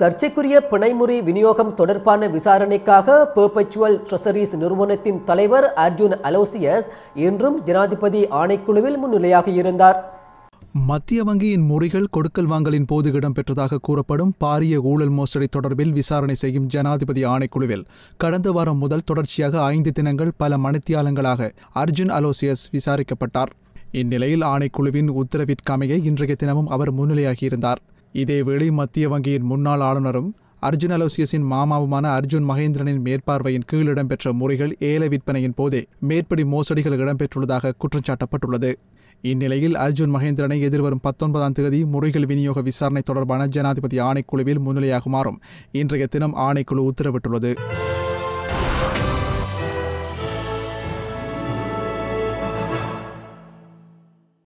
சர்ச்சைக்குரிய பிணைமுறை விநியோகம் தொடர்பான விசாரணைக்காக பெர்பச்சுவல் ட்ரெசரிஸ் நிறுவனத்தின் தலைவர் அர்ஜுன் அலோசியஸ் இன்றும் ஜனாதிபதி ஆணைக்குழுவில் முன்னிலையாக இருந்தார் மத்திய வங்கியின் முறைகள் கொடுக்கல் வாங்கலின் போது இடம்பெற்றதாக கூறப்படும் பாரிய ஊழல் மோசடி தொடர்பில் விசாரணை செய்யும் ஜனாதிபதி ஆணைக்குழுவில் கடந்த வாரம் முதல் தொடர்ச்சியாக ஐந்து தினங்கள் பல மணித்தியாலங்களாக அர்ஜுன் அலோசியஸ் விசாரிக்கப்பட்டார் இந்நிலையில் ஆணைக்குழுவின் உத்தரவிற்கமைய இன்றைய தினமும் அவர் முன்னிலையாகியிருந்தார் இதேவேளை மத்திய வங்கியின் முன்னாள் ஆளுநரும் அர்ஜுன் அலோசியஸின் மாமாவுமான அர்ஜுன் மகேந்திரனின் மேற்பார்வையின் கீழ் இடம்பெற்ற முறைகள் ஏல விற்பனையின் போதே மேற்படி மோசடிகள் இடம்பெற்றுள்ளதாக குற்றம் இந்நிலையில் அர்ஜுன் மகேந்திரனை எதிர்வரும் பத்தொன்பதாம் தேதி முறைகள் விநியோக விசாரணை தொடர்பான ஜனாதிபதி ஆணைக்குழுவில் முன்னிலையாகுமாறும் இன்றைய தினம் ஆணைக்குழு உத்தரவிட்டுள்ளது